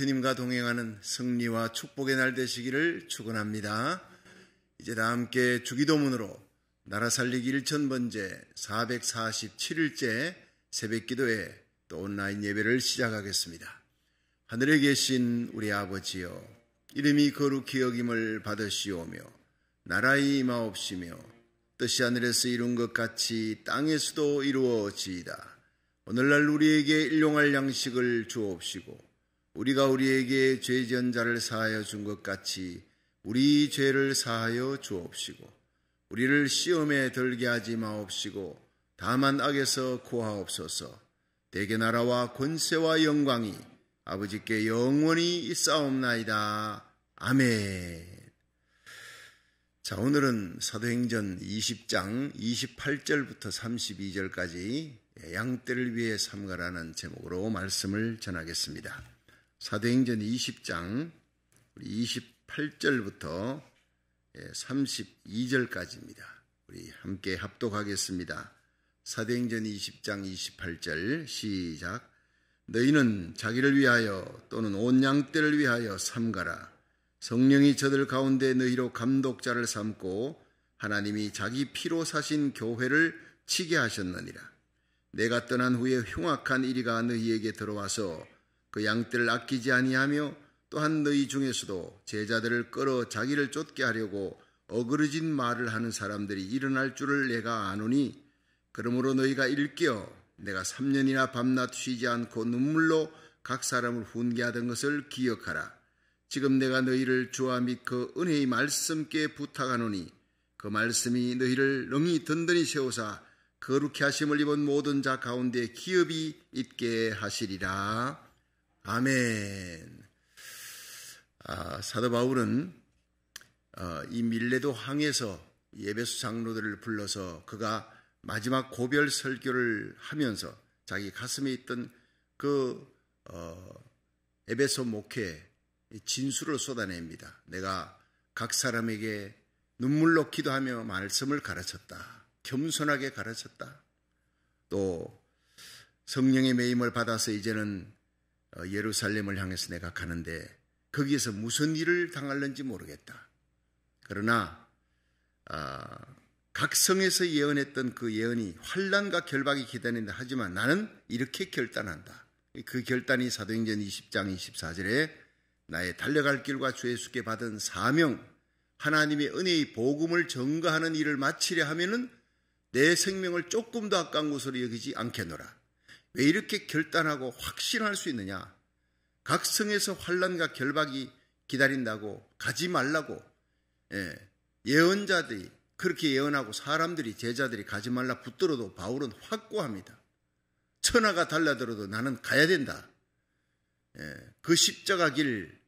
주님과 동행하는 승리와 축복의 날 되시기를 축원합니다. 이제 다 함께 주기도문으로 나라 살리기 1000번째 447일째 새벽 기도에 또 온라인 예배를 시작하겠습니다. 하늘에 계신 우리 아버지여 이름이 거룩히 여김을 받으시오며 나라의 임하옵시며 뜻이 하늘에서 이룬 것 같이 땅에서도 이루어지이다. 오늘날 우리에게 일용할 양식을 주옵시고 우리가 우리에게 죄 지은 자를 사하여 준 것 같이 우리 죄를 사하여 주옵시고 우리를 시험에 들게 하지 마옵시고 다만 악에서 구하옵소서 대개 나라와 권세와 영광이 아버지께 영원히 있사옵나이다. 아멘. 자, 오늘은 사도행전 20장 28절부터 32절까지 양떼를 위해 삼가라는 제목으로 말씀을 전하겠습니다. 사도행전 20장 우리 28절부터 32절까지입니다. 예, 우리 함께 합독하겠습니다. 사도행전 20장 28절 시작 너희는 자기를 위하여 또는 온 양떼를 위하여 삼가라. 성령이 저들 가운데 너희로 감독자를 삼고 하나님이 자기 피로 사신 교회를 치게 하셨느니라. 내가 떠난 후에 흉악한 이리가 너희에게 들어와서 그 양떼를 아끼지 아니하며 또한 너희 중에서도 제자들을 끌어 자기를 쫓게 하려고 어그러진 말을 하는 사람들이 일어날 줄을 내가 아노니 그러므로 너희가 일깨어 내가 3년이나 밤낮 쉬지 않고 눈물로 각 사람을 훈계하던 것을 기억하라. 지금 내가 너희를 주와 및그 은혜의 말씀께 부탁하노니 그 말씀이 너희를 능히 든든히 세우사 거룩히 하심을 입은 모든 자 가운데 기업이 있게 하시리라. 아멘. 아, 사도 바울은 어, 이 밀레도 항에서 예배수 장로들을 불러서 그가 마지막 고별 설교를 하면서 자기 가슴에 있던 그 어, 에베소 목회 진술을 쏟아냅니다. 내가 각 사람에게 눈물로 기도하며 말씀을 가르쳤다. 겸손하게 가르쳤다. 또 성령의 매임을 받아서 이제는 어, 예루살렘을 향해서 내가 가는데 거기에서 무슨 일을 당할는지 모르겠다. 그러나 어, 각 성에서 예언했던 그 예언이 환란과 결박이 기다린다 하지만 나는 이렇게 결단한다. 그 결단이 사도행전 20장 24절에 나의 달려갈 길과 주의 수께 받은 사명 하나님의 은혜의 복음을 전가하는 일을 마치려 하면은 내 생명을 조금도 아까운 것으로 여기지 않겠노라. 왜 이렇게 결단하고 확신할 수 있느냐? 각 성에서 환란과 결박이 기다린다고 가지 말라고 예, 언자들이 그렇게 예언하고 사람들이 제자들이 가지 말라 붙들어도 바울은 확고합니다. 천하가 달라들어도 나는 가야 된다. 예, 그 십자가 길,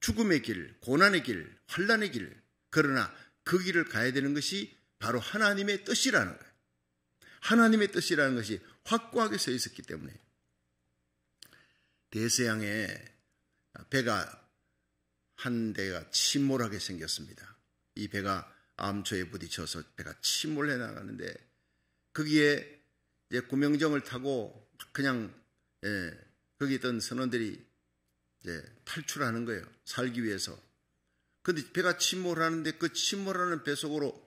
죽음의 길, 고난의 길, 환란의 길 그러나 그 길을 가야 되는 것이 바로 하나님의 뜻이라는 거예요. 하나님의 뜻이라는 것이 확고하게 서 있었기 때문에 대서양에 배가 한 대가 침몰하게 생겼습니다. 이 배가 암초에 부딪혀서 배가 침몰해 나가는데 거기에 이제 구명정을 타고 그냥 예, 거기 있던 선원들이 이제 탈출하는 거예요. 살기 위해서. 근데 배가 침몰하는데 그 침몰하는 배 속으로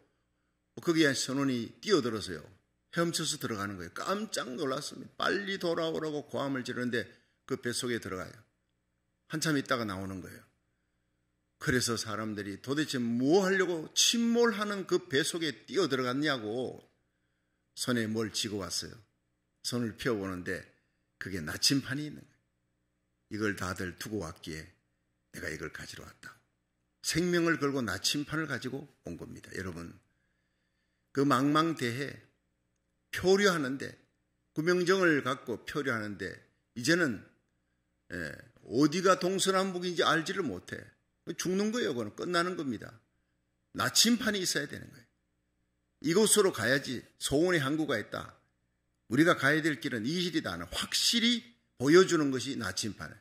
거기에 선원이 뛰어들어서요. 헤엄쳐서 들어가는 거예요. 깜짝 놀랐습니다. 빨리 돌아오라고 고함을 지르는데 그 뱃속에 들어가요. 한참 있다가 나오는 거예요. 그래서 사람들이 도대체 뭐 하려고 침몰하는 그 뱃속에 뛰어 들어갔냐고 손에 뭘 쥐고 왔어요. 손을 펴보는데 그게 나침판이 있는 거예요. 이걸 다들 두고 왔기에 내가 이걸 가지러 왔다. 생명을 걸고 나침판을 가지고 온 겁니다. 여러분, 그 망망대해 표류하는데 구명정을 갖고 표류하는데 이제는 예, 어디가 동서남북인지 알지를 못해. 죽는 거예요. 그건 끝나는 겁니다. 나침판이 있어야 되는 거예요. 이곳으로 가야지 소원의 항구가 있다. 우리가 가야 될 길은 이 길이다. 는 확실히 보여주는 것이 나침판.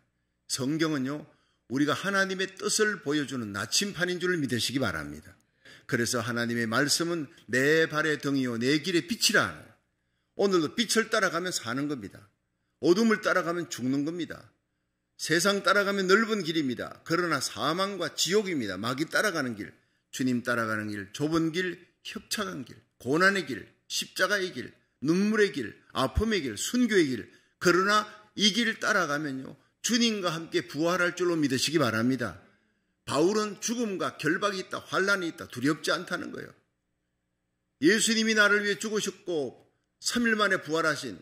성경은요. 우리가 하나님의 뜻을 보여주는 나침판인 줄 믿으시기 바랍니다. 그래서 하나님의 말씀은 내 발의 등이요 내 길의 빛이라 오늘도 빛을 따라가면 사는 겁니다. 어둠을 따라가면 죽는 겁니다. 세상 따라가면 넓은 길입니다. 그러나 사망과 지옥입니다. 마귀 따라가는 길, 주님 따라가는 길, 좁은 길, 협착한 길, 고난의 길, 십자가의 길, 눈물의 길, 아픔의 길, 순교의 길. 그러나 이길을 따라가면요. 주님과 함께 부활할 줄로 믿으시기 바랍니다. 바울은 죽음과 결박이 있다, 환란이 있다, 두렵지 않다는 거예요. 예수님이 나를 위해 죽으셨고 3일 만에 부활하신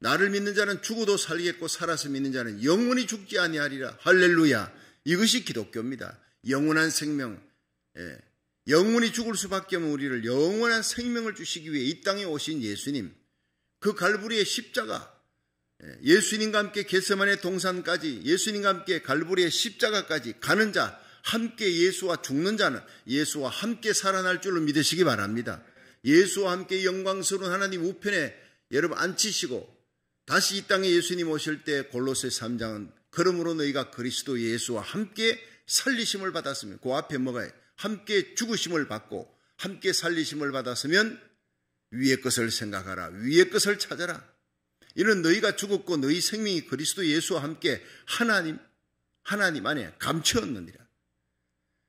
나를 믿는 자는 죽어도 살겠고 살아서 믿는 자는 영원히 죽지 아니하리라. 할렐루야. 이것이 기독교입니다. 영원한 생명. 예. 영원히 죽을 수밖에 없는 우리를 영원한 생명을 주시기 위해 이 땅에 오신 예수님. 그 갈부리의 십자가. 예, 예수님과 함께 개세만의 동산까지 예수님과 함께 갈부리의 십자가까지 가는 자 함께 예수와 죽는 자는 예수와 함께 살아날 줄로 믿으시기 바랍니다. 예수와 함께 영광스러운 하나님 우편에 여러분 앉히시고 다시 이 땅에 예수님 오실 때 골로새 3장은 그러므로 너희가 그리스도 예수와 함께 살리심을 받았으면 그 앞에 뭐가 함께 죽으심을 받고 함께 살리심을 받았으면 위의 것을 생각하라 위의 것을 찾아라 이는 너희가 죽었고 너희 생명이 그리스도 예수와 함께 하나님 하나님 안에 감추었느니라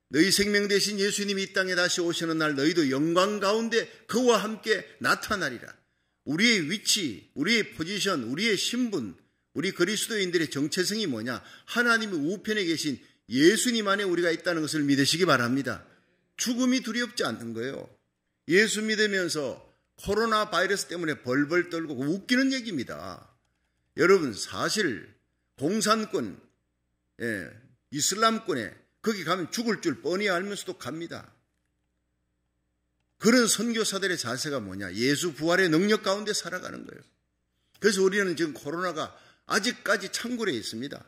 너희 생명 대신 예수님이 이 땅에 다시 오시는 날 너희도 영광 가운데 그와 함께 나타나리라. 우리의 위치, 우리의 포지션, 우리의 신분, 우리 그리스도인들의 정체성이 뭐냐? 하나님이 우편에 계신 예수님 안에 우리가 있다는 것을 믿으시기 바랍니다. 죽음이 두렵지 않는 거예요. 예수 믿으면서 코로나 바이러스 때문에 벌벌 떨고 웃기는 얘기입니다. 여러분 사실 공산권, 예, 이슬람권에 거기 가면 죽을 줄 뻔히 알면서도 갑니다. 그런 선교사들의 자세가 뭐냐? 예수 부활의 능력 가운데 살아가는 거예요. 그래서 우리는 지금 코로나가 아직까지 창궐에 있습니다.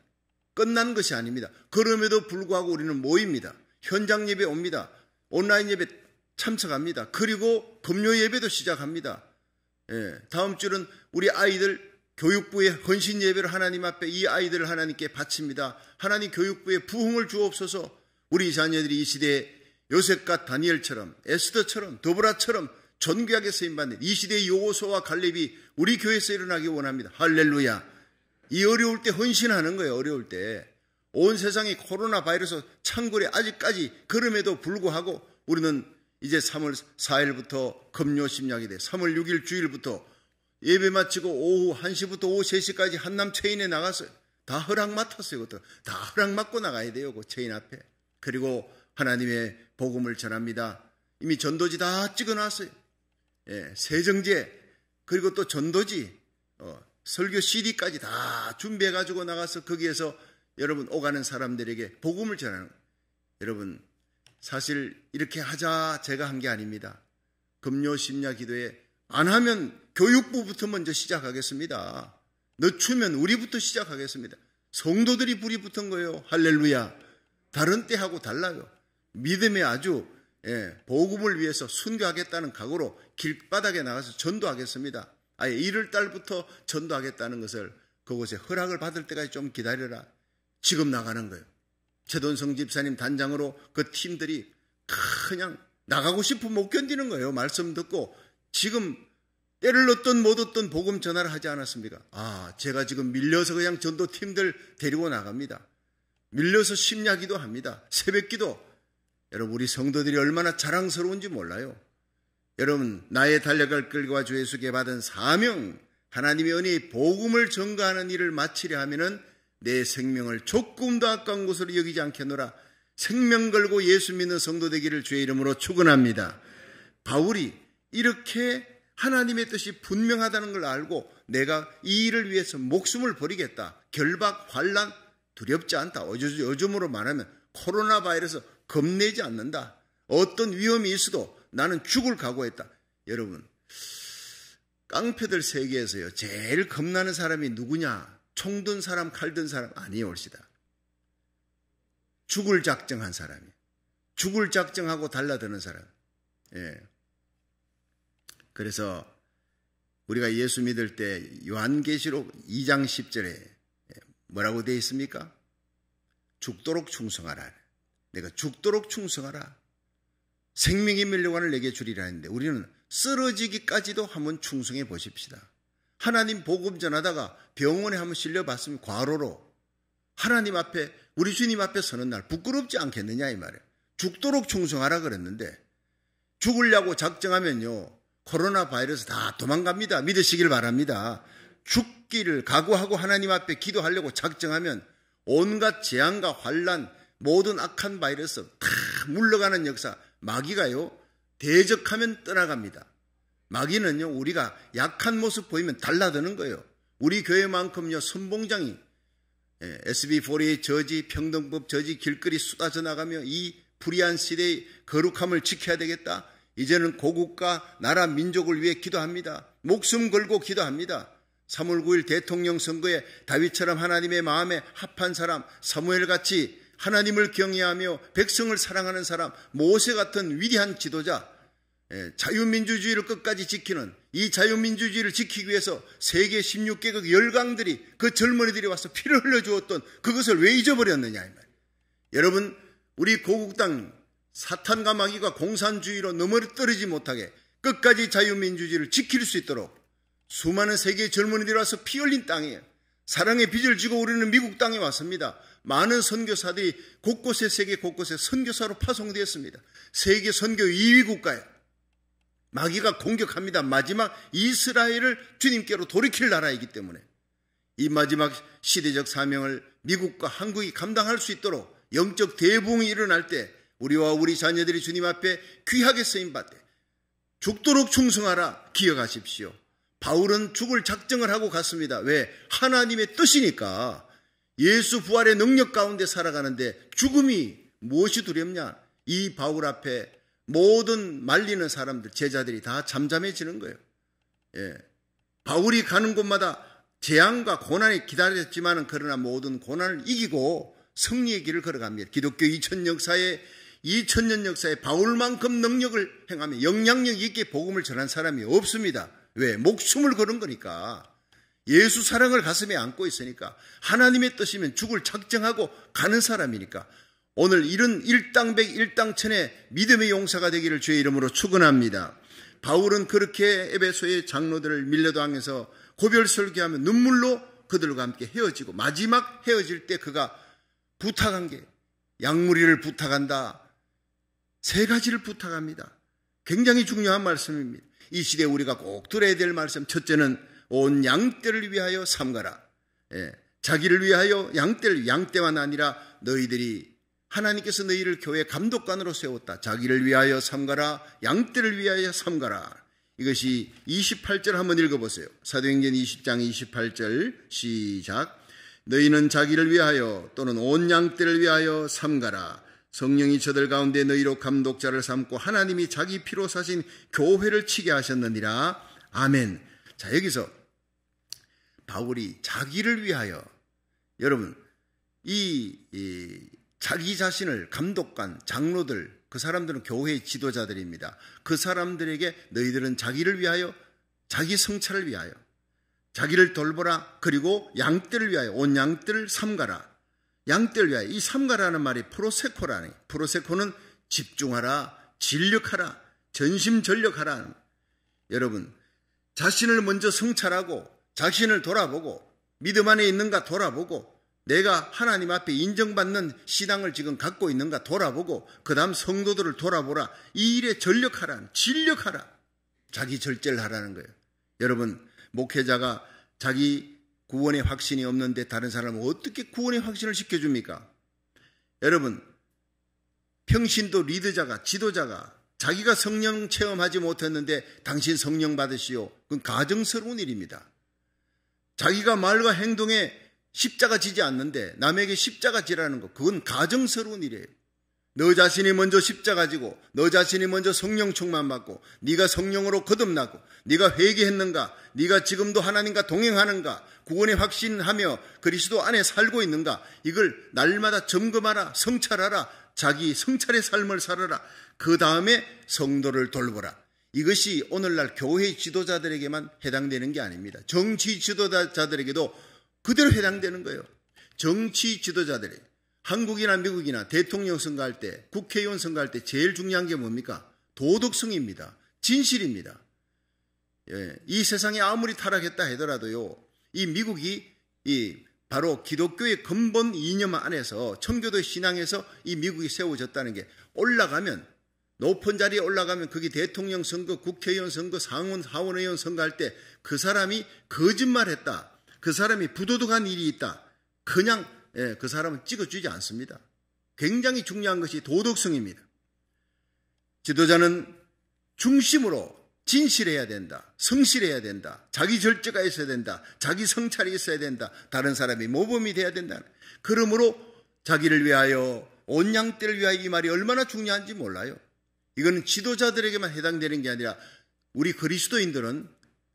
끝난 것이 아닙니다. 그럼에도 불구하고 우리는 모입니다. 현장 예배 옵니다. 온라인 예배 참석합니다. 그리고 금요 예배도 시작합니다. 예, 다음 주는 우리 아이들 교육부의 헌신 예배를 하나님 앞에 이 아이들을 하나님께 바칩니다. 하나님 교육부에 부흥을 주옵소서 우리 자녀들이 이 시대에 요셉과 다니엘처럼 에스더처럼 도브라처럼 존귀하게 쓰임받는 이 시대의 요고소와 갈렙이 우리 교회에서 일어나기 원합니다. 할렐루야. 이 어려울 때 헌신하는 거예요. 어려울 때. 온 세상이 코로나 바이러스 창궐에 아직까지 그럼에도 불구하고 우리는 이제 3월 4일부터 금요 심약이 돼. 3월 6일 주일부터 예배 마치고 오후 1시부터 오후 3시까지 한남 체인에 나갔어요. 다 허락 맡았어요. 그것도 다 허락 맡고 나가야 돼요. 그 체인 앞에. 그리고 하나님의 복음을 전합니다. 이미 전도지 다 찍어놨어요. 예, 세정제 그리고 또 전도지 어, 설교 CD까지 다 준비해 가지고 나가서 거기에서 여러분 오가는 사람들에게 복음을 전하는 여러분 사실 이렇게 하자 제가 한 게 아닙니다. 금요 심야 기도에 안 하면 교육부부터 먼저 시작하겠습니다. 늦추면 우리부터 시작하겠습니다. 성도들이 불이 붙은 거예요. 할렐루야. 다른 때하고 달라요. 믿음에 아주 예, 복음을 위해서 순교하겠다는 각오로 길바닥에 나가서 전도하겠습니다. 아예 1월 달부터 전도하겠다는 것을 그곳에 허락을 받을 때까지 좀 기다려라. 지금 나가는 거예요. 최돈성 집사님 단장으로 그 팀들이 그냥 나가고 싶으면 못 견디는 거예요. 말씀 듣고 지금 때를 얻든 못 얻든 복음 전화를 하지 않았습니까? 아, 제가 지금 밀려서 그냥 전도팀들 데리고 나갑니다. 밀려서 심야기도 합니다. 새벽기도. 여러분, 우리 성도들이 얼마나 자랑스러운지 몰라요. 여러분, 나의 달려갈 길과 주 예수께 받은 사명, 하나님의 은혜, 복음을 전가하는 일을 마치려 하면은 내 생명을 조금도 아까운 곳으로 여기지 않겠노라. 생명 걸고 예수 믿는 성도 되기를 주의 이름으로 축원합니다. 바울이 이렇게 하나님의 뜻이 분명하다는 걸 알고 내가 이 일을 위해서 목숨을 버리겠다. 결박, 환란 두렵지 않다. 요즘으로 말하면 코로나 바이러스 겁내지 않는다. 어떤 위험이 있어도 나는 죽을 각오했다. 여러분, 깡패들 세계에서요, 제일 겁나는 사람이 누구냐? 총 든 사람, 칼 든 사람 아니옵시다 죽을 작정한 사람이. 죽을 작정하고 달라드는 사람. 예. 그래서 우리가 예수 믿을 때 요한계시록 2장 10절에 뭐라고 되어 있습니까? 죽도록 충성하라. 내가 죽도록 충성하라. 생명의 멸류관을 내게 주리라 했는데 우리는 쓰러지기까지도 한번 충성해 보십시다. 하나님 복음 전하다가 병원에 한번 실려봤으면 과로로 하나님 앞에 우리 주님 앞에 서는 날 부끄럽지 않겠느냐 이 말이에요. 죽도록 충성하라 그랬는데 죽으려고 작정하면요. 코로나 바이러스 다 도망갑니다. 믿으시길 바랍니다. 죽기를 각오하고 하나님 앞에 기도하려고 작정하면 온갖 재앙과 환란, 모든 악한 바이러스 다 물러가는 역사 마귀가요 대적하면 떠나갑니다. 마귀는요 우리가 약한 모습 보이면 달라드는 거예요. 우리 교회만큼요 선봉장이 예, SB4의 저지 평등법 저지 길거리 쏟아져 나가며 이 불의한 시대의 거룩함을 지켜야 되겠다. 이제는 고국과 나라 민족을 위해 기도합니다. 목숨 걸고 기도합니다. 3월 9일 대통령 선거에 다윗처럼 하나님의 마음에 합한 사람, 사무엘 같이 하나님을 경외하며 백성을 사랑하는 사람, 모세 같은 위대한 지도자, 예, 자유민주주의를 끝까지 지키는 이 자유민주주의를 지키기 위해서 세계 16개국 열강들이 그 젊은이들이 와서 피를 흘려 주었던 그것을 왜 잊어버렸느냐 이 말. 여러분, 우리 고국 당 사탄과 마귀가 공산주의로 넘어뜨리지 못하게 끝까지 자유민주주의를 지킬 수 있도록 수많은 세계의 젊은이들이 와서 피 흘린 땅이에요. 사랑의 빚을 지고 우리는 미국 땅에 왔습니다. 많은 선교사들이 곳곳에 세계 곳곳에 선교사로 파송되었습니다. 세계 선교 2위 국가에 마귀가 공격합니다. 마지막 이스라엘을 주님께로 돌이킬 나라이기 때문에 이 마지막 시대적 사명을 미국과 한국이 감당할 수 있도록 영적 대붕이 일어날 때 우리와 우리 자녀들이 주님 앞에 귀하게 쓰임 받되 죽도록 충성하라 기억하십시오. 바울은 죽을 작정을 하고 갔습니다. 왜? 하나님의 뜻이니까 예수 부활의 능력 가운데 살아가는데 죽음이 무엇이 두렵냐? 이 바울 앞에 모든 말리는 사람들, 제자들이 다 잠잠해지는 거예요. 예. 바울이 가는 곳마다 재앙과 고난이 기다렸지만 그러나 모든 고난을 이기고 승리의 길을 걸어갑니다. 기독교 2000역사에 2000년 역사에 바울만큼 능력을 행하며 영향력 있게 복음을 전한 사람이 없습니다. 왜? 목숨을 걸은 거니까. 예수 사랑을 가슴에 안고 있으니까 하나님의 뜻이면 죽을 작정하고 가는 사람이니까 오늘 이런 일당백 일당천의 믿음의 용사가 되기를 주의 이름으로 축원합니다. 바울은 그렇게 에베소의 장로들을 밀려당해서 고별 설교하며 눈물로 그들과 함께 헤어지고 마지막 헤어질 때 그가 부탁한 게약물이를 부탁한다. 세 가지를 부탁합니다. 굉장히 중요한 말씀입니다. 이 시대에 우리가 꼭 들어야 될 말씀. 첫째는 온 양떼를 위하여 삼가라. 예. 자기를 위하여 양떼를 양떼만 아니라 너희들이 하나님께서 너희를 교회 감독관으로 세웠다. 자기를 위하여 삼가라. 양떼를 위하여 삼가라. 이것이 28절 한번 읽어보세요. 사도행전 20장 28절 시작. 너희는 자기를 위하여 또는 온 양떼를 위하여 삼가라. 성령이 저들 가운데 너희로 감독자를 삼고 하나님이 자기 피로 사신 교회를 치게 하셨느니라. 아멘. 자, 여기서 바울이 자기를 위하여 여러분 이, 이 자기 자신을 감독관 장로들 그 사람들은 교회의 지도자들입니다. 그 사람들에게 너희들은 자기를 위하여 자기 성찰을 위하여 자기를 돌보라 그리고 양떼를 위하여 온 양떼를 삼가라 양떼를 위하여 이 삼가라는 말이 프로세코라니 프로세코는 집중하라 진력하라 전심전력하라 여러분 자신을 먼저 성찰하고 자신을 돌아보고 믿음 안에 있는가 돌아보고 내가 하나님 앞에 인정받는 신앙을 지금 갖고 있는가 돌아보고 그 다음 성도들을 돌아보라 이 일에 전력하라 진력하라 자기 절제를 하라는 거예요 여러분 목회자가 자기 구원의 확신이 없는데 다른 사람은 어떻게 구원의 확신을 시켜줍니까? 여러분, 평신도 리드자가, 지도자가 자기가 성령 체험하지 못했는데 당신 성령 받으시오. 그건 가정스러운 일입니다. 자기가 말과 행동에 십자가 지지 않는데 남에게 십자가 지라는 것, 그건 가정스러운 일이에요. 너 자신이 먼저 십자가 지고 너 자신이 먼저 성령 충만 받고 네가 성령으로 거듭나고 네가 회개했는가 네가 지금도 하나님과 동행하는가 구원의 확신하며 그리스도 안에 살고 있는가 이걸 날마다 점검하라 성찰하라 자기 성찰의 삶을 살아라 그 다음에 성도를 돌보라 이것이 오늘날 교회 지도자들에게만 해당되는 게 아닙니다 정치 지도자들에게도 그대로 해당되는 거예요 정치 지도자들에게 한국이나 미국이나 대통령 선거할 때, 국회의원 선거할 때 제일 중요한 게 뭡니까? 도덕성입니다. 진실입니다. 예, 이 세상이 아무리 타락했다 하더라도요, 이 미국이 이 바로 기독교의 근본 이념 안에서 청교도 신앙에서 이 미국이 세워졌다는 게 올라가면 높은 자리에 올라가면 그게 대통령 선거, 국회의원 선거, 상원, 하원의원 선거할 때 그 사람이 거짓말했다. 그 사람이 부도덕한 일이 있다. 그냥 예, 그 사람은 찍어주지 않습니다. 굉장히 중요한 것이 도덕성입니다. 지도자는 중심으로 진실해야 된다. 성실해야 된다. 자기 절제가 있어야 된다. 자기 성찰이 있어야 된다. 다른 사람이 모범이 돼야 된다. 그러므로 자기를 위하여 온양 때를 위하여 이 말이 얼마나 중요한지 몰라요. 이거는 지도자들에게만 해당되는 게 아니라 우리 그리스도인들은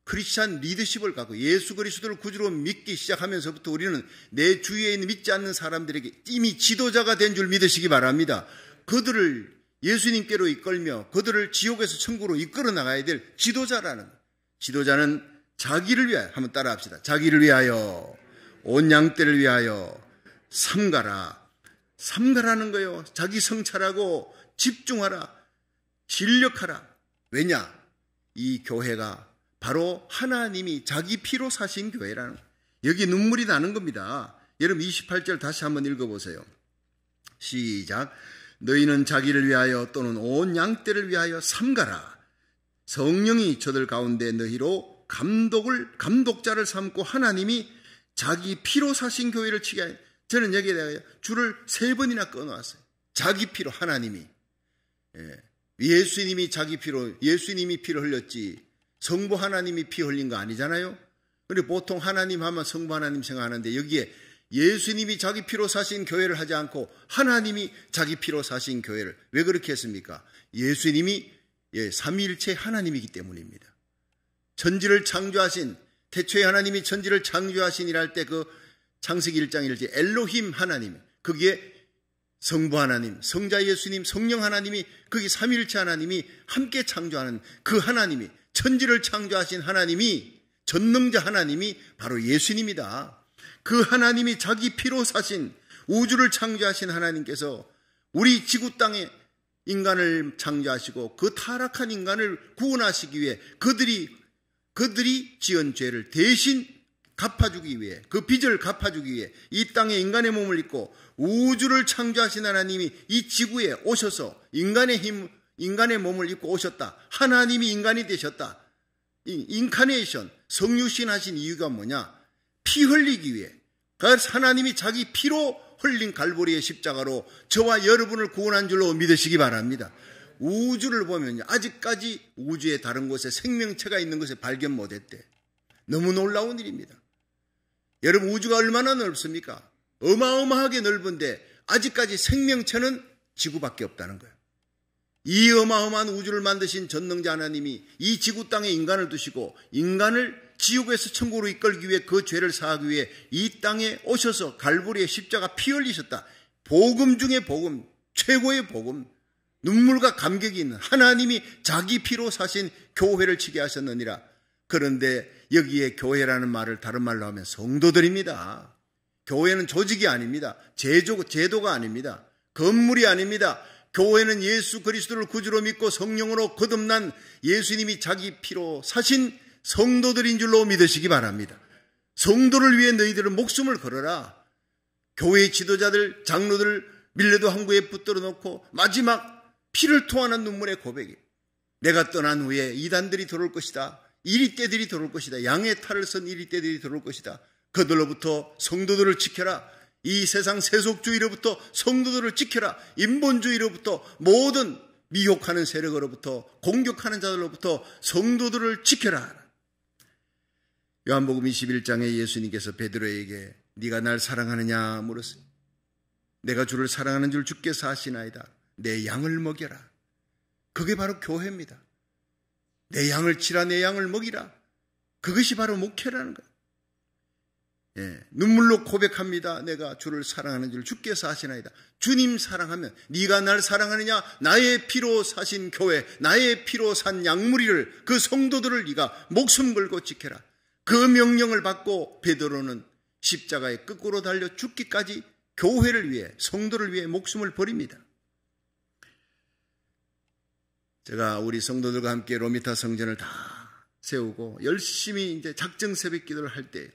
크리스찬 리더십을 갖고 예수 그리스도를 구주로 믿기 시작하면서부터 우리는 내 주위에 있는 믿지 않는 사람들에게 이미 지도자가 된 줄 믿으시기 바랍니다. 그들을 예수님께로 이끌며 그들을 지옥에서 천국으로 이끌어 나가야 될 지도자라는 지도자는 자기를 위하여 한번 따라합시다. 자기를 위하여 온 양떼를 위하여 삼가라. 삼가라는 거요. 자기 성찰하고 집중하라. 진력하라. 왜냐? 이 교회가 바로 하나님이 자기 피로 사신 교회라는 여기 눈물이 나는 겁니다. 여러분 28절 다시 한번 읽어보세요. 시작. 너희는 자기를 위하여 또는 온 양떼를 위하여 삼가라. 성령이 저들 가운데 너희로 감독을 감독자를 삼고 하나님이 자기 피로 사신 교회를 치게 하여 저는 여기에 대하여 줄을 세 번이나 끊어놨어요. 자기 피로 하나님이 예. 예수님이 자기 피로 예수님이 피를 흘렸지 성부 하나님이 피 흘린 거 아니잖아요. 그데 보통 하나님 하면 성부 하나님 생각하는데 여기에 예수님이 자기 피로 사신 교회를 하지 않고 하나님이 자기 피로 사신 교회를 왜 그렇게 했습니까? 예수님이 예, 삼위일체 하나님이기 때문입니다. 천지를 창조하신 태초에 하나님이 천지를 창조하신이랄 때 그 창세기 1장 1지 엘로힘 하나님 거기에 성부 하나님, 성자 예수님, 성령 하나님이 거기 삼위일체 하나님이 함께 창조하는 그 하나님이 천지를 창조하신 하나님이 전능자 하나님이 바로 예수님이다. 그 하나님이 자기 피로 사신 우주를 창조하신 하나님께서 우리 지구 땅에 인간을 창조하시고 그 타락한 인간을 구원하시기 위해 그들이 그들이 지은 죄를 대신 갚아주기 위해 그 빚을 갚아주기 위해 이 땅에 인간의 몸을 입고 우주를 창조하신 하나님이 이 지구에 오셔서 인간의 힘 인간의 몸을 입고 오셨다. 하나님이 인간이 되셨다. 인카네이션, 성유신 하신 이유가 뭐냐? 피 흘리기 위해. 그래서 하나님이 자기 피로 흘린 갈보리의 십자가로 저와 여러분을 구원한 줄로 믿으시기 바랍니다. 우주를 보면 아직까지 우주의 다른 곳에 생명체가 있는 것을 발견 못했대. 너무 놀라운 일입니다. 여러분 우주가 얼마나 넓습니까? 어마어마하게 넓은데 아직까지 생명체는 지구밖에 없다는 거예요. 이 어마어마한 우주를 만드신 전능자 하나님이 이 지구 땅에 인간을 두시고 인간을 지옥에서 천국으로 이끌기 위해 그 죄를 사하기 위해 이 땅에 오셔서 갈보리의 십자가 피 흘리셨다. 복음 중에 복음, 최고의 복음, 눈물과 감격이 있는 하나님이 자기 피로 사신 교회를 치게 하셨느니라. 그런데 여기에 교회라는 말을 다른 말로 하면 성도들입니다. 교회는 조직이 아닙니다. 제조, 제도가 아닙니다. 건물이 아닙니다. 교회는 예수 그리스도를 구주로 믿고 성령으로 거듭난 예수님이 자기 피로 사신 성도들인 줄로 믿으시기 바랍니다. 성도를 위해 너희들은 목숨을 걸어라. 교회 지도자들, 장로들 밀려도 항구에 붙들어 놓고 마지막 피를 토하는 눈물의 고백이 내가 떠난 후에 이단들이 돌올 것이다. 이리떼들이 돌올 것이다. 양의 탈을 쓴 이리떼들이 돌올 것이다. 그들로부터 성도들을 지켜라. 이 세상 세속주의로부터 성도들을 지켜라. 인본주의로부터 모든 미혹하는 세력으로부터 공격하는 자들로부터 성도들을 지켜라. 요한복음 21장에 예수님께서 베드로에게 네가 날 사랑하느냐 물었어요. 내가 주를 사랑하는 줄 주께서 아시나이다. 내 양을 먹여라. 그게 바로 교회입니다. 내 양을 치라 내 양을 먹이라. 그것이 바로 목회라는 거예요. 예, 눈물로 고백합니다. 내가 주를 사랑하는 줄 주께서 하시나이다. 주님 사랑하면 네가 날 사랑하느냐? 나의 피로 사신 교회, 나의 피로 산 양무리를 그 성도들을 네가 목숨 걸고 지켜라. 그 명령을 받고 베드로는 십자가의 끝으로 달려 죽기까지 교회를 위해 성도를 위해 목숨을 버립니다. 제가 우리 성도들과 함께 로미타 성전을 다 세우고 열심히 이제 작정 새벽 기도를 할때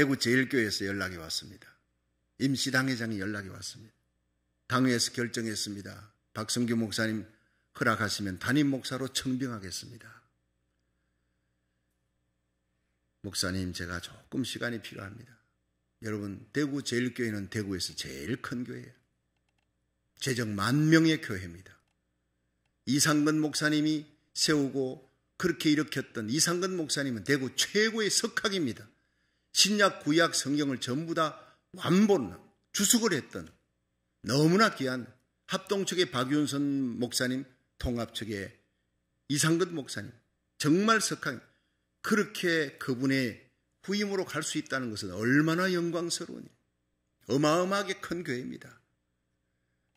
대구 제일교회에서 연락이 왔습니다. 임시 당회장이 연락이 왔습니다. 당회에서 결정했습니다. 박성규 목사님 허락하시면 담임 목사로 청빙하겠습니다. 목사님 제가 조금 시간이 필요합니다. 여러분 대구 제일교회는 대구에서 제일 큰 교회예요. 재정 만 명의 교회입니다. 이상근 목사님이 세우고 그렇게 일으켰던 이상근 목사님은 대구 최고의 석학입니다. 신약 구약 성경을 전부 다 완본 주숙을 했던 너무나 귀한 합동 측의 박윤선 목사님, 통합 측의 이상근 목사님 정말 석한 그렇게 그분의 후임으로 갈 수 있다는 것은 얼마나 영광스러운니 어마어마하게 큰 교회입니다.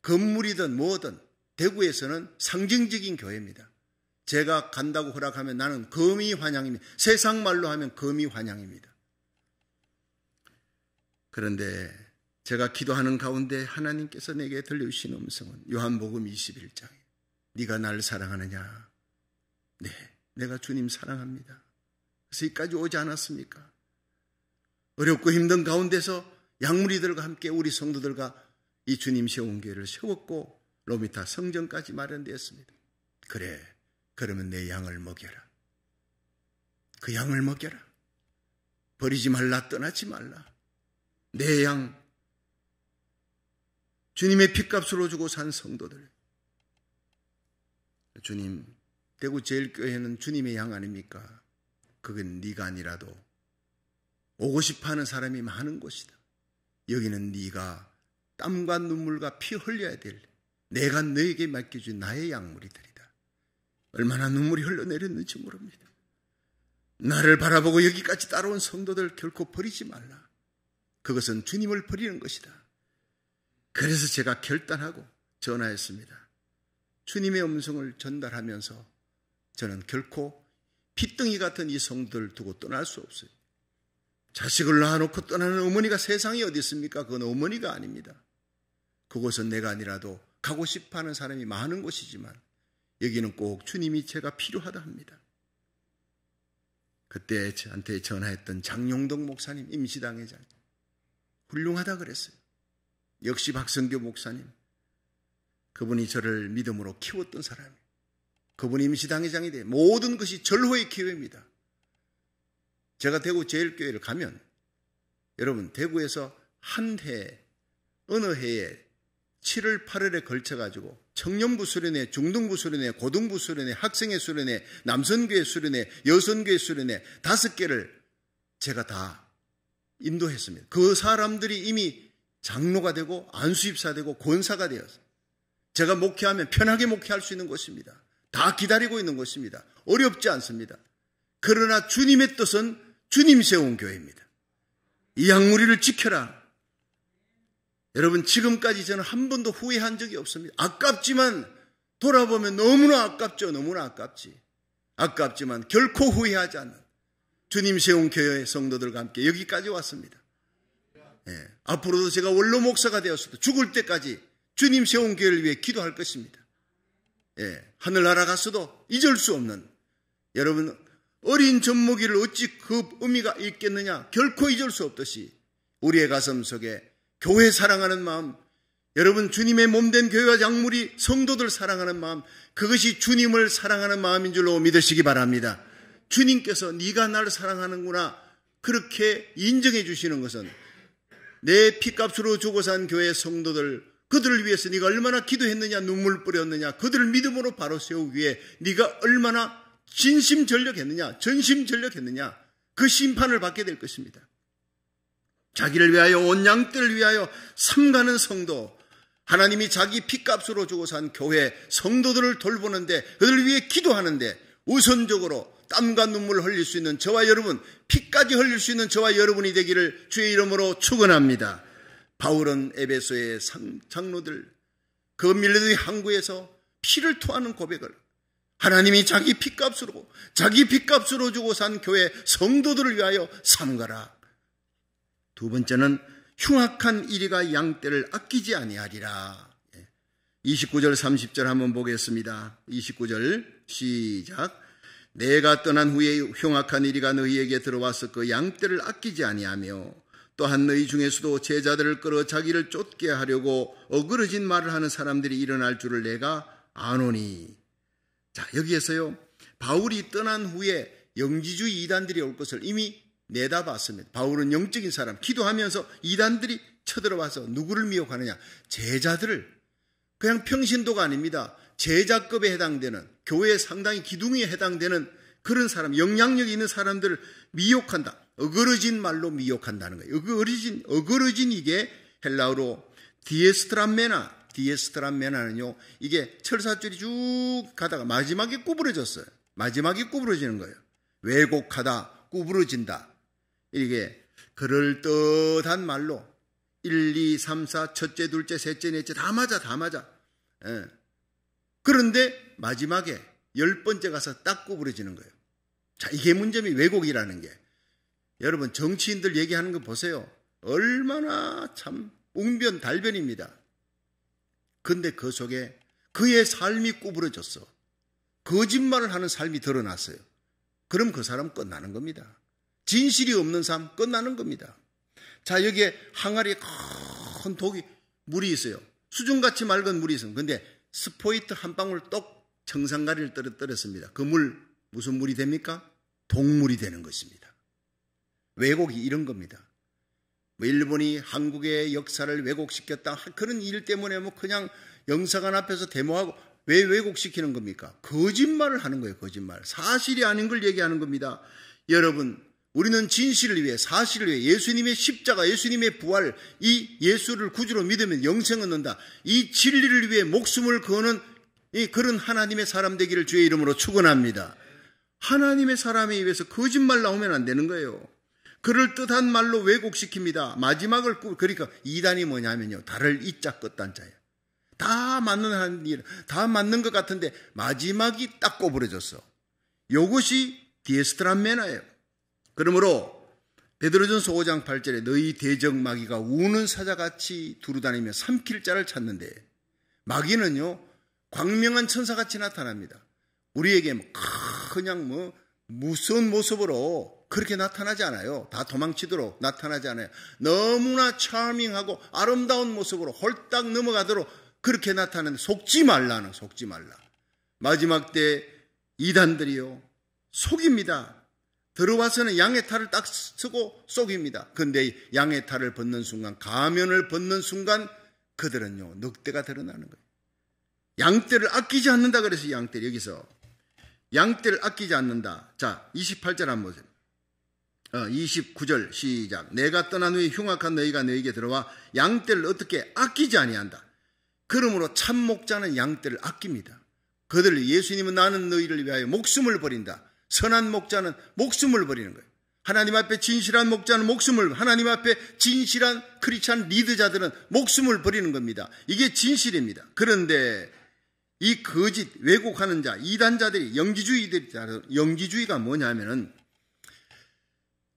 건물이든 뭐든 대구에서는 상징적인 교회입니다. 제가 간다고 허락하면 나는 거미 환영입니다. 세상 말로 하면 거미 환영입니다. 그런데 제가 기도하는 가운데 하나님께서 내게 들려주신 음성은 요한복음 21장. 에 네가 나를 사랑하느냐? 네, 내가 주님 사랑합니다. 그래서 여기까지 오지 않았습니까? 어렵고 힘든 가운데서 양무리들과 함께 우리 성도들과 이 주님 세운 교회를 세웠고 로미타 성전까지 마련되었습니다. 그래, 그러면 내 양을 먹여라. 그 양을 먹여라. 버리지 말라, 떠나지 말라. 내 양, 주님의 핏값으로 주고 산 성도들. 주님, 대구 제일교회는 주님의 양 아닙니까? 그건 네가 아니라도 오고 싶어하는 사람이 많은 곳이다. 여기는 네가 땀과 눈물과 피 흘려야 될 내가 너에게 맡겨준 나의 약물이들이다 얼마나 눈물이 흘러내렸는지 모릅니다. 나를 바라보고 여기까지 따라온 성도들 결코 버리지 말라. 그것은 주님을 버리는 것이다. 그래서 제가 결단하고 전화했습니다. 주님의 음성을 전달하면서 저는 결코 핏덩이 같은 이 성들을 두고 떠날 수 없어요. 자식을 낳아놓고 떠나는 어머니가 세상에 어디 있습니까? 그건 어머니가 아닙니다. 그곳은 내가 아니라도 가고 싶어 하는 사람이 많은 곳이지만 여기는 꼭 주님이 제가 필요하다 합니다. 그때 저한테 전화했던 장용덕 목사님, 임시당회장. 훌륭하다 그랬어요. 역시 박성교 목사님. 그분이 저를 믿음으로 키웠던 사람이에요. 그분이 임시당회장이 돼 모든 것이 절호의 기회입니다. 제가 대구 제일교회를 가면 여러분 대구에서 한 해, 어느 해에 7월, 8월에 걸쳐가지고 청년부 수련회, 중등부 수련회, 고등부 수련회, 학생회 수련회, 남선교회 수련회, 여선교회 수련회 다섯 개를 제가 다 인도했습니다. 그 사람들이 이미 장로가 되고 안수입사 되고 권사가 되어서 제가 목회하면 편하게 목회할 수 있는 것입니다. 다 기다리고 있는 것입니다. 어렵지 않습니다. 그러나 주님의 뜻은 주님 세운 교회입니다. 이 양무리를 지켜라. 여러분 지금까지 저는 한 번도 후회한 적이 없습니다. 아깝지만 돌아보면 너무나 아깝죠. 너무나 아깝지. 아깝지만 결코 후회하지 않는 주님 세운 교회 성도들과 함께 여기까지 왔습니다. 예, 앞으로도 제가 원로 목사가 되었어도 죽을 때까지 주님 세운 교회를 위해 기도할 것입니다. 예, 하늘나라 가서도 잊을 수 없는 여러분 어린 젖먹이를 어찌 그 의미가 있겠느냐 결코 잊을 수 없듯이 우리의 가슴 속에 교회 사랑하는 마음 여러분 주님의 몸된 교회와 작물이 성도들 사랑하는 마음 그것이 주님을 사랑하는 마음인 줄로 믿으시기 바랍니다. 주님께서 네가 나를 사랑하는구나 그렇게 인정해 주시는 것은 내 피값으로 주고 산 교회 성도들 그들을 위해서 네가 얼마나 기도했느냐 눈물 뿌렸느냐 그들을 믿음으로 바로 세우기 위해 네가 얼마나 진심 전력했느냐 전심 전력했느냐 그 심판을 받게 될 것입니다. 자기를 위하여 온 양들을 위하여 삼가는 성도 하나님이 자기 피값으로 주고 산 교회 성도들을 돌보는데 그들 을 위해 기도하는데 우선적으로 땀과 눈물을 흘릴 수 있는 저와 여러분, 피까지 흘릴 수 있는 저와 여러분이 되기를 주의 이름으로 축원합니다. 바울은 에베소의 장로들 그 밀레드의 항구에서 피를 토하는 고백을 하나님이 자기 피값으로 자기 피값으로 주고 산 교회 성도들을 위하여 삼가라. 두 번째는 흉악한 이리가 양떼를 아끼지 아니하리라. 29절 예. 30절 한번 보겠습니다. 29절 시작. 내가 떠난 후에 흉악한 이리가 너희에게 들어와서 그 양떼를 아끼지 아니하며 또한 너희 중에서도 제자들을 끌어 자기를 쫓게 하려고 어그러진 말을 하는 사람들이 일어날 줄을 내가 아노니. 자, 여기에서요. 바울이 떠난 후에 영지주의 이단들이 올 것을 이미 내다봤습니다. 바울은 영적인 사람, 기도하면서 이단들이 쳐들어와서 누구를 미혹하느냐? 제자들을. 그냥 평신도가 아닙니다. 제자급에 해당되는 교회 상당히 기둥에 해당되는 그런 사람, 영향력 있는 사람들을 미혹한다. 어그러진 말로 미혹한다는 거예요. 어그러진, 어그러진 이게 헬라어로 디에스트란메나디에스트란메나는요 이게 철사줄이 쭉 가다가 마지막에 구부러졌어요. 마지막에 구부러지는 거예요. 왜곡하다, 구부러진다. 이게 그럴듯한 말로 1, 2, 3, 4, 첫째, 둘째, 셋째, 넷째 다 맞아, 다 맞아. 예. 그런데 마지막에 열 번째 가서 딱 구부러지는 거예요. 자, 이게 문제이 왜곡이라는 게. 여러분, 정치인들 얘기하는 거 보세요. 얼마나 참 웅변달변입니다. 근데 그 속에 그의 삶이 구부러졌어. 거짓말을 하는 삶이 드러났어요. 그럼 그 사람 끝나는 겁니다. 진실이 없는 삶 끝나는 겁니다. 자, 여기에 항아리에 큰 독이 물이 있어요. 수중같이 맑은 물이 있어요. 근데 스포이트 한 방울 떡 정상가리를 떨어뜨렸습니다. 그 물, 무슨 물이 됩니까? 동물이 되는 것입니다. 왜곡이 이런 겁니다. 뭐 일본이 한국의 역사를 왜곡시켰다. 그런 일 때문에 뭐 그냥 영사관 앞에서 데모하고 왜 왜곡시키는 겁니까? 거짓말을 하는 거예요, 거짓말. 사실이 아닌 걸 얘기하는 겁니다. 여러분, 우리는 진실을 위해 사실을 위해 예수님의 십자가 예수님의 부활 이 예수를 구주로 믿으면 영생 얻는다. 이 진리를 위해 목숨을 거는 이 그런 하나님의 사람 되기를 주의 이름으로 축원합니다. 하나님의 사람에 의해서 거짓말 나오면 안 되는 거예요. 그를 뜻한 말로 왜곡시킵니다. 마지막을 꾸, 그러니까 이단이 뭐냐면요. 달을 이자 끝단자예요. 다 맞는 한 일, 다 맞는 것 같은데 마지막이 딱꼬부려졌어 요것이 디에스트란 매너예요. 그러므로 베드로전소 5장 8절에 너희 대적 마귀가 우는 사자같이 두루다니며 삼킬 자를 찾는데 마귀는요 광명한 천사같이 나타납니다. 우리에게 뭐 그냥 뭐 무서운 모습으로 그렇게 나타나지 않아요. 다 도망치도록 나타나지 않아요. 너무나 차밍하고 아름다운 모습으로 홀딱 넘어가도록 그렇게 나타나는 속지 말라는 속지 말라. 마지막 때 이단들이요 속입니다. 들어와서는 양의 탈을 딱 쓰고 속입니다. 근데 양의 탈을 벗는 순간, 가면을 벗는 순간 그들은요, 늑대가 드러나는 거예요. 양떼를 아끼지 않는다 그래서 양떼 여기서 양떼를 아끼지 않는다. 자, 28절 한번 보세요. 29절 어, 시작. 내가 떠난 후에 흉악한 너희가 너희에게 들어와 양떼를 어떻게 아끼지 아니한다. 그러므로 참 목자는 양떼를 아낍니다. 그들 예수님은 나는 너희를 위하여 목숨을 버린다. 선한 목자는 목숨을 버리는 거예요. 하나님 앞에 진실한 목자는 목숨을 하나님 앞에 진실한 크리스찬 리드자들은 목숨을 버리는 겁니다. 이게 진실입니다. 그런데 이 거짓 왜곡하는 자 이단자들이 영지주의들이 영지주의가 뭐냐면은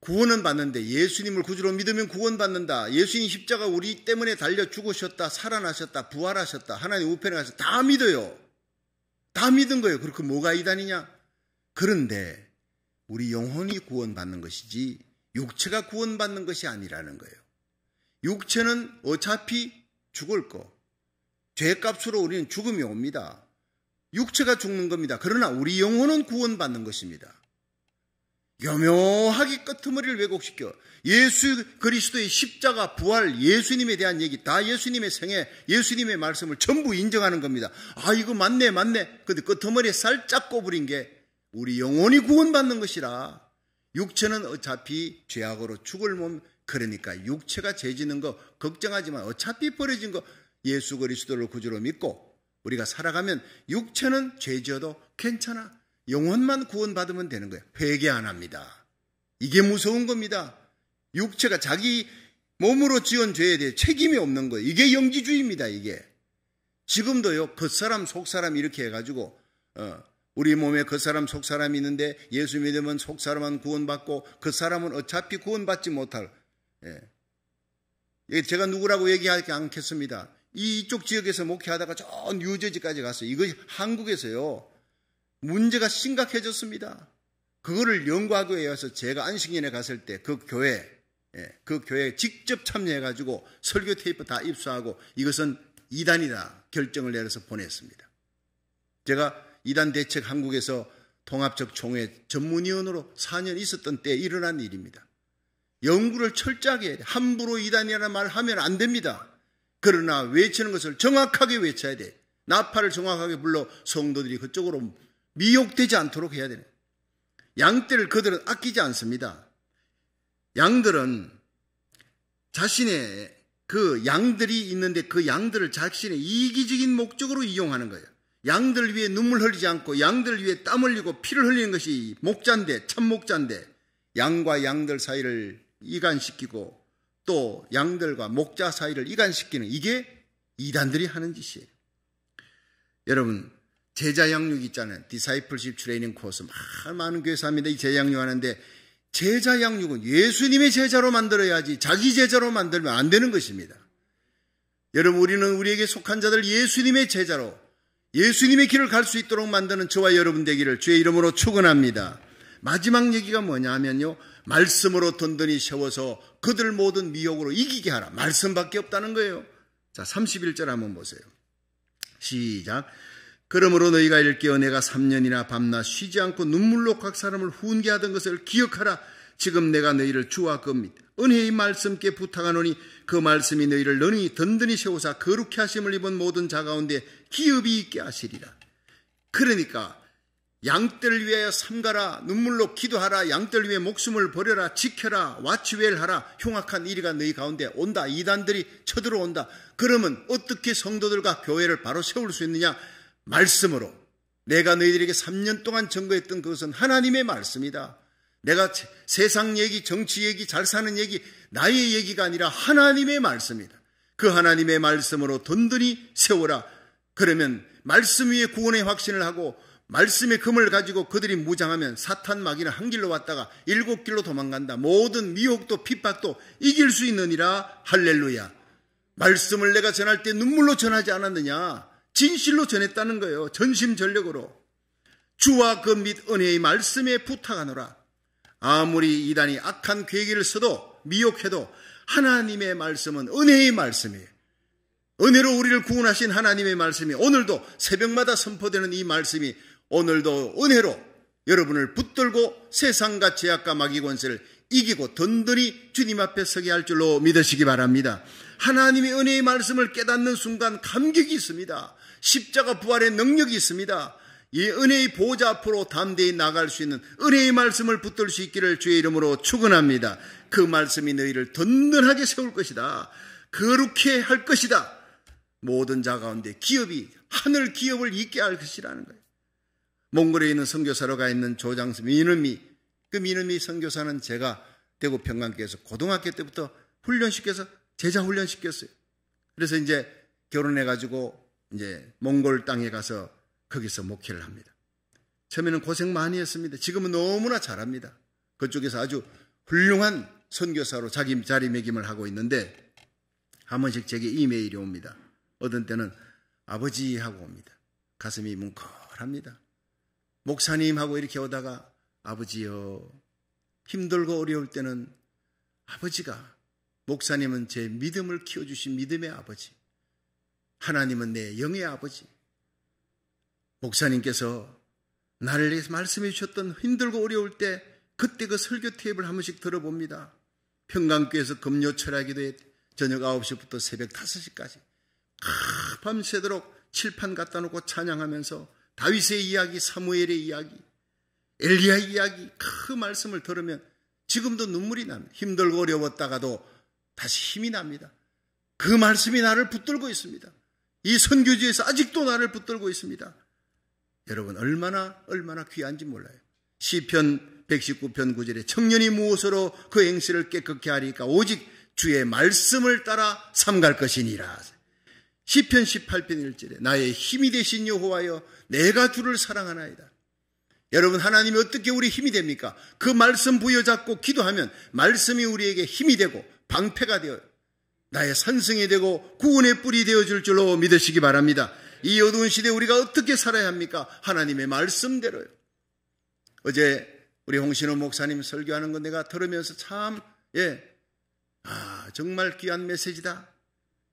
구원은 받는데 예수님을 구주로 믿으면 구원받는다. 예수님 십자가 우리 때문에 달려 죽으셨다. 살아나셨다. 부활하셨다. 하나님 우편에 가서 다 믿어요. 다 믿은 거예요. 그렇게 뭐가 이단이냐? 그런데 우리 영혼이 구원받는 것이지 육체가 구원받는 것이 아니라는 거예요. 육체는 어차피 죽을 거. 죄값으로 우리는 죽음이 옵니다. 육체가 죽는 겁니다. 그러나 우리 영혼은 구원받는 것입니다. 교묘하게 끄트머리를 왜곡시켜 예수 그리스도의 십자가 부활 예수님에 대한 얘기 다 예수님의 생애 예수님의 말씀을 전부 인정하는 겁니다. 아 이거 맞네 맞네. 근데 끄트머리에 살짝 꼬부린 게 우리 영혼이 구원받는 것이라 육체는 어차피 죄악으로 죽을 몸 그러니까 육체가 죄지는 거 걱정하지만 어차피 버려진 거 예수 그리스도를 구주로 믿고 우리가 살아가면 육체는 죄지어도 괜찮아 영혼만 구원받으면 되는 거예요 회개 안 합니다 이게 무서운 겁니다 육체가 자기 몸으로 지은 죄에 대해 책임이 없는 거예요 이게 영지주의입니다 이게 지금도요 겉사람 속사람 이렇게 해가지고 어, 우리 몸에 그 사람 속사람이 있는데 예수 믿으면 속사람은 구원받고 그 사람은 어차피 구원받지 못할. 예. 제가 누구라고 얘기하지 않겠습니다. 이쪽 지역에서 목회하다가 전유저지까지 갔어요. 이거 한국에서요. 문제가 심각해졌습니다. 그거를 연구하기 위해서 제가 안식년에 갔을 때 그 교회, 예, 그 교회에 직접 참여해가지고 설교 테이프 다 입수하고 이것은 이단이다 결정을 내려서 보냈습니다. 제가 이단 대책 한국에서 통합적 총회 전문위원으로 4년 있었던 때 일어난 일입니다. 연구를 철저하게 함부로 이단이라는 말 하면 안 됩니다. 그러나 외치는 것을 정확하게 외쳐야 돼. 나팔을 정확하게 불러 성도들이 그쪽으로 미혹되지 않도록 해야 되네. 양떼를 그들은 아끼지 않습니다. 양들은 자신의 그 양들이 있는데 그 양들을 자신의 이기적인 목적으로 이용하는 거예요. 양들 위에 눈물 흘리지 않고 양들 위에 땀 흘리고 피를 흘리는 것이 목자인데 참목자인데 양과 양들 사이를 이간시키고 또 양들과 목자 사이를 이간시키는 이게 이단들이 하는 짓이에요. 여러분 제자 양육 있잖아요. 디사이플십 트레이닝 코스 많은 교회에서 니다이 제자 양육 하는데 제자 양육은 예수님의 제자로 만들어야지 자기 제자로 만들면 안 되는 것입니다. 여러분 우리는 우리에게 속한 자들 예수님의 제자로 예수님의 길을 갈 수 있도록 만드는 저와 여러분 되기를 주의 이름으로 축원합니다. 마지막 얘기가 뭐냐면요. 말씀으로 든든히 세워서 그들 모든 미혹으로 이기게 하라. 말씀밖에 없다는 거예요. 자, 31절 한번 보세요. 시작. 그러므로 너희가 일깨어 내가 3년이나 밤낮 쉬지 않고 눈물로 각 사람을 훈계하던 것을 기억하라. 지금 내가 너희를 주와 겁니다. 그 은혜의 말씀께 부탁하노니 그 말씀이 너희를 너희 든든히 세우사 거룩해 하심을 입은 모든 자 가운데 기업이 있게 하시리라. 그러니까 양떼를 위여 삼가라 눈물로 기도하라 양떼를 위해 목숨을 버려라 지켜라 와치웰하라 흉악한 이리가 너희 가운데 온다 이단들이 쳐들어온다 그러면 어떻게 성도들과 교회를 바로 세울 수 있느냐 말씀으로 내가 너희들에게 3년 동안 증거했던 그것은 하나님의 말씀이다 내가 세상 얘기 정치 얘기 잘 사는 얘기 나의 얘기가 아니라 하나님의 말씀이다 그 하나님의 말씀으로 든든히 세워라 그러면 말씀 위에 구원의 확신을 하고 말씀의 금을 가지고 그들이 무장하면 사탄 마귀는 한 길로 왔다가 일곱 길로 도망간다. 모든 미혹도 핍박도 이길 수 있느니라 할렐루야. 말씀을 내가 전할 때 눈물로 전하지 않았느냐? 진실로 전했다는 거예요. 전심전력으로. 주와 그및 은혜의 말씀에 부탁하노라. 아무리 이단이 악한 괴기를 써도 미혹해도 하나님의 말씀은 은혜의 말씀이에요. 은혜로 우리를 구원하신 하나님의 말씀이 오늘도 새벽마다 선포되는 이 말씀이 오늘도 은혜로 여러분을 붙들고 세상과 죄악과 마귀 권세를 이기고 든든히 주님 앞에 서게 할 줄로 믿으시기 바랍니다. 하나님의 은혜의 말씀을 깨닫는 순간 감격이 있습니다. 십자가 부활의 능력이 있습니다. 이 은혜의 보좌 앞으로 담대히 나갈 수 있는 은혜의 말씀을 붙들 수 있기를 주의 이름으로 축원합니다. 그 말씀이 너희를 든든하게 세울 것이다. 거룩해 할 것이다. 모든 자 가운데 기업이 하늘 기업을 있게 할 것이라는 거예요. 몽골에 있는 선교사로 가 있는 조장수 민음이 그 민음이 선교사는 제가 대구 평강교에서 고등학교 때부터 훈련시켜서 제자 훈련시켰어요. 그래서 이제 결혼해 가지고 이제 몽골 땅에 가서 거기서 목회를 합니다. 처음에는 고생 많이 했습니다. 지금은 너무나 잘합니다. 그쪽에서 아주 훌륭한 선교사로 자기 자리매김을 하고 있는데 한 번씩 제게 이메일이 옵니다. 어떤 때는 아버지 하고 옵니다. 가슴이 뭉클합니다. 목사님 하고 이렇게 오다가 아버지요. 힘들고 어려울 때는 아버지가 목사님은 제 믿음을 키워주신 믿음의 아버지. 하나님은 내 영의 아버지. 목사님께서 나를 위해서 말씀해 주셨던 힘들고 어려울 때 그때 그 설교 테이블 한 번씩 들어봅니다. 평강교에서 금요 철학기도에 저녁 9시부터 새벽 5시까지 밤새도록 칠판 갖다 놓고 찬양하면서 다윗의 이야기, 사무엘의 이야기, 엘리야의 이야기 그 말씀을 들으면 지금도 눈물이 납니다. 힘들고 어려웠다가도 다시 힘이 납니다. 그 말씀이 나를 붙들고 있습니다. 이 선교지에서 아직도 나를 붙들고 있습니다. 여러분 얼마나 얼마나 귀한지 몰라요. 시편 119편 9절에 청년이 무엇으로 그 행실을 깨끗게 하리까 오직 주의 말씀을 따라 삼갈 것이니라. 시편 18편 1절에 나의 힘이 되신 여호와여 내가 주를 사랑하나이다. 여러분 하나님이 어떻게 우리 힘이 됩니까? 그 말씀 부여잡고 기도하면 말씀이 우리에게 힘이 되고 방패가 되어 나의 선승이 되고 구원의 뿌리 되어줄 줄로 믿으시기 바랍니다. 이 어두운 시대 우리가 어떻게 살아야 합니까? 하나님의 말씀대로요. 어제 우리 홍신호 목사님 설교하는 건 내가 들으면서 참, 예, 아, 정말 귀한 메시지다.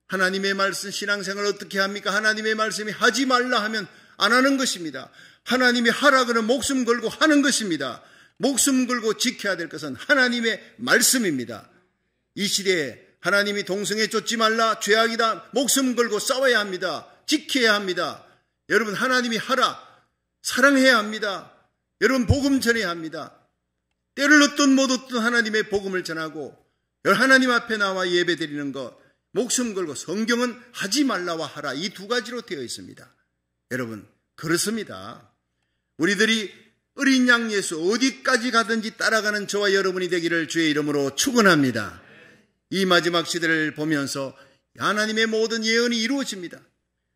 하나님의 말씀 신앙생활 어떻게 합니까? 하나님의 말씀이 하지 말라 하면 안 하는 것입니다. 하나님이 하라 그러면 목숨 걸고 하는 것입니다. 목숨 걸고 지켜야 될 것은 하나님의 말씀입니다. 이 시대에 하나님이 동성애 쫓지 말라 죄악이다 목숨 걸고 싸워야 합니다. 지켜야 합니다. 여러분 하나님이 하라 사랑해야 합니다. 여러분 복음 전해야 합니다. 때를 얻든 못 얻든 하나님의 복음을 전하고 하나님 앞에 나와 예배드리는 것 목숨 걸고 성경은 하지 말라와 하라 이 두 가지로 되어 있습니다. 여러분 그렇습니다. 우리들이 어린 양 예수 어디까지 가든지 따라가는 저와 여러분이 되기를 주의 이름으로 축원합니다. 이 마지막 시대를 보면서 하나님의 모든 예언이 이루어집니다.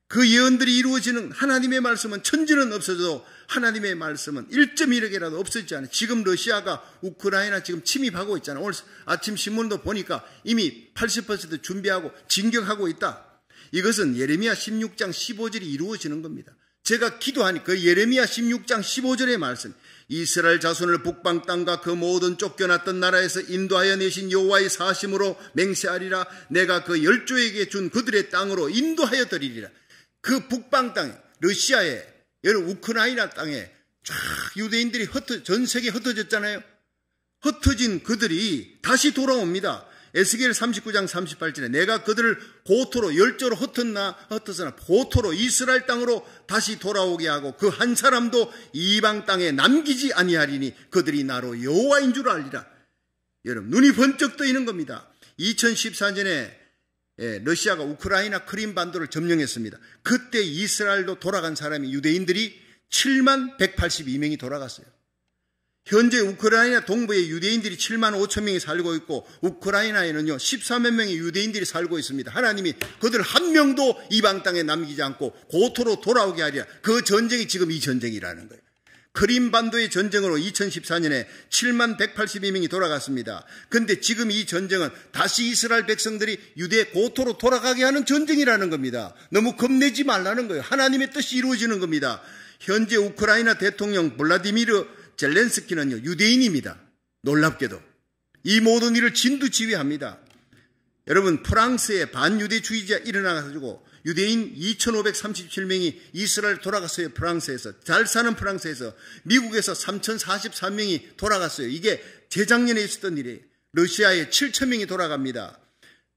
그 예언들이 이루어지는 하나님의 말씀은 천지는 없어도 하나님의 말씀은 1.1억이라도 없어지지 않아요. 지금 러시아가 우크라이나 지금 침입하고 있잖아요. 오늘 아침 신문도 보니까 이미 80% 준비하고 진격하고 있다. 이것은 예레미야 16장 15절이 이루어지는 겁니다. 제가 기도하니 그 예레미야 16장 15절의 말씀 이스라엘 자손을 북방 땅과 그 모든 쫓겨났던 나라에서 인도하여 내신 여호와의 사심으로 맹세하리라 내가 그 열조에게 준 그들의 땅으로 인도하여 드리리라 그 북방 땅 러시아에 여러분 우크라이나 땅에 쫙 유대인들이 흩어 전 세계 흩어졌잖아요. 흩어진 그들이 다시 돌아옵니다. 에스겔 39장 38절에 내가 그들을 고토로 열조로 흩었나 흩었으나 고토로 이스라엘 땅으로 다시 돌아오게 하고 그 한 사람도 이방 땅에 남기지 아니하리니 그들이 나로 여호와인 줄 알리라. 여러분 눈이 번쩍 떠 있는 겁니다. 2014년에 예, 러시아가 우크라이나 크림 반도를 점령했습니다. 그때 이스라엘도 돌아간 사람이 유대인들이 7만 182명이 돌아갔어요. 현재 우크라이나 동부에 유대인들이 7만 5천 명이 살고 있고 우크라이나에는요 14만 명의 유대인들이 살고 있습니다. 하나님이 그들 한 명도 이방 땅에 남기지 않고 고토로 돌아오게 하리라. 그 전쟁이 지금 이 전쟁이라는 거예요. 크림반도의 전쟁으로 2014년에 7만 182명이 돌아갔습니다. 근데 지금 이 전쟁은 다시 이스라엘 백성들이 유대 고토로 돌아가게 하는 전쟁이라는 겁니다. 너무 겁내지 말라는 거예요. 하나님의 뜻이 이루어지는 겁니다. 현재 우크라이나 대통령 블라디미르 젤렌스키는요, 유대인입니다. 놀랍게도. 이 모든 일을 진두지휘합니다. 여러분, 프랑스의 반유대주의자 일어나가지고 유대인 2,537명이 이스라엘 돌아갔어요. 프랑스에서. 잘 사는 프랑스에서. 미국에서 3,043명이 돌아갔어요. 이게 재작년에 있었던 일이에요. 러시아에 7,000명이 돌아갑니다.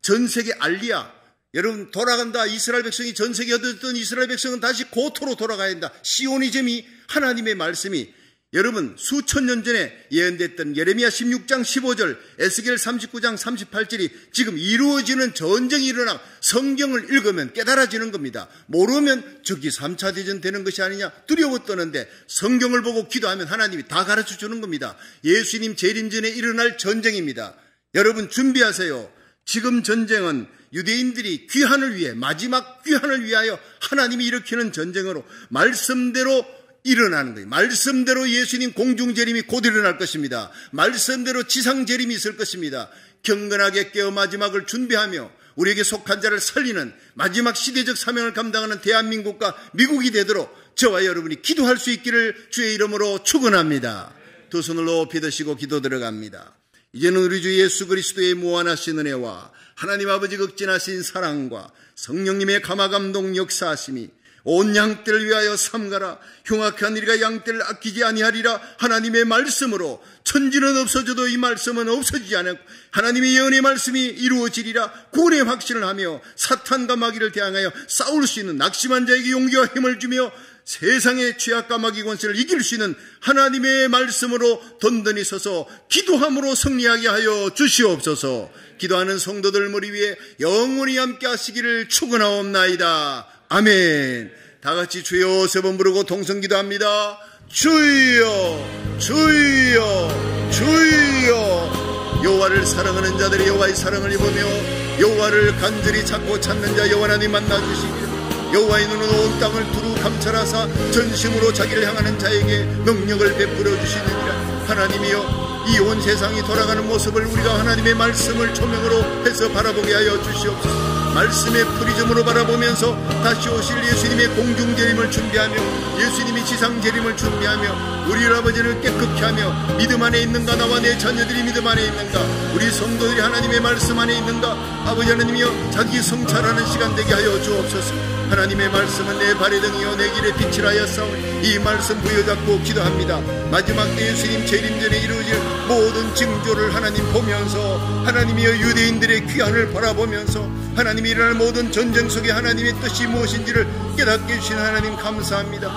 전 세계 알리아. 여러분, 돌아간다. 이스라엘 백성이 전 세계 에 얻었던 이스라엘 백성은 다시 고토로 돌아가야 된다 시오니즘이 하나님의 말씀이 여러분 수천 년 전에 예언됐던 예레미야 16장 15절, 에스겔 39장 38절이 지금 이루어지는 전쟁이 일어나 성경을 읽으면 깨달아지는 겁니다. 모르면 저기 3차 대전 되는 것이 아니냐 두려워 떠는데 성경을 보고 기도하면 하나님이 다 가르쳐 주는 겁니다. 예수님 재림 전에 일어날 전쟁입니다. 여러분 준비하세요. 지금 전쟁은 유대인들이 귀환을 위해 마지막 귀환을 위하여 하나님이 일으키는 전쟁으로 말씀대로 일어나는 거예요. 말씀대로 예수님 공중재림이 곧 일어날 것입니다. 말씀대로 지상재림이 있을 것입니다. 경건하게 깨어 마지막을 준비하며 우리에게 속한 자를 살리는 마지막 시대적 사명을 감당하는 대한민국과 미국이 되도록 저와 여러분이 기도할 수 있기를 주의 이름으로 축원합니다. 두 손을 높이 드시고 기도 들어갑니다. 이제는 우리 주 예수 그리스도의 무한하신 은혜와 하나님 아버지 극진하신 사랑과 성령님의 감화감동 역사하심이 온 양떼를 위하여 삼가라 흉악한 이가 양떼를 아끼지 아니하리라 하나님의 말씀으로 천지는 없어져도 이 말씀은 없어지지 않고 하나님의 예언의 말씀이 이루어지리라 구원의 확신을 하며 사탄과 마귀를 대항하여 싸울 수 있는 낙심한 자에게 용기와 힘을 주며 세상의 죄악과 마귀 권세를 이길 수 있는 하나님의 말씀으로 던든히 서서 기도함으로 승리하게 하여 주시옵소서 기도하는 성도들 머리 위에 영원히 함께 하시기를 축원하옵나이다 아멘. 다 같이 주여 세 번 부르고 동성 기도합니다. 주여, 주여, 주여. 여호와를 사랑하는 자들이 여호와의 사랑을 입으며 여호와를 간절히 찾고 찾는 자 여호와 하나님 만나 주시기 여호와의 눈은 온 땅을 두루 감찰하사 전심으로 자기를 향하는 자에게 능력을 베풀어 주시느니라 하나님이여 이 온 세상이 돌아가는 모습을 우리가 하나님의 말씀을 조명으로 해서 바라보게 하여 주시옵소서. 말씀의 프리즘으로 바라보면서 다시 오실 예수님의 공중재림을 준비하며 예수님이 지상재림을 준비하며 우리 아버지를 깨끗케 하며 믿음 안에 있는가 나와 내 자녀들이 믿음 안에 있는가 우리 성도들이 하나님의 말씀 안에 있는가 아버지 하나님이여 자기 성찰하는 시간 되게 하여 주옵소서 하나님의 말씀은 내 발의 등이여내 길의 빛을하여싸울이 말씀 부여잡고 기도합니다 마지막 때 예수님 재림 전에 이루어질 모든 징조를 하나님 보면서 하나님이여 유대인들의 귀환을 바라보면서 하나님 하나님이 일어날 모든 전쟁 속에 하나님의 뜻이 무엇인지를 깨닫게 해주신 하나님 감사합니다.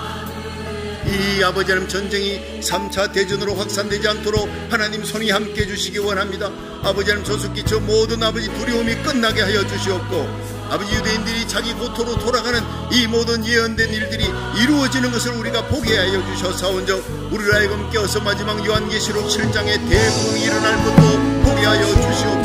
이 아버지 하나님 전쟁이 3차 대전으로 확산되지 않도록 하나님 손이 함께 주시기 원합니다. 아버지 하나님 저속기 저 모든 아버지 두려움이 끝나게 하여 주시옵고 아버지 유대인들이 자기 고토로 돌아가는 이 모든 예언된 일들이 이루어지는 것을 우리가 보게 하여 주셔사 우리를 하금 깨어서 마지막 요한계시록 7장의 대부이 일어날 것도 보게 하여 주시옵소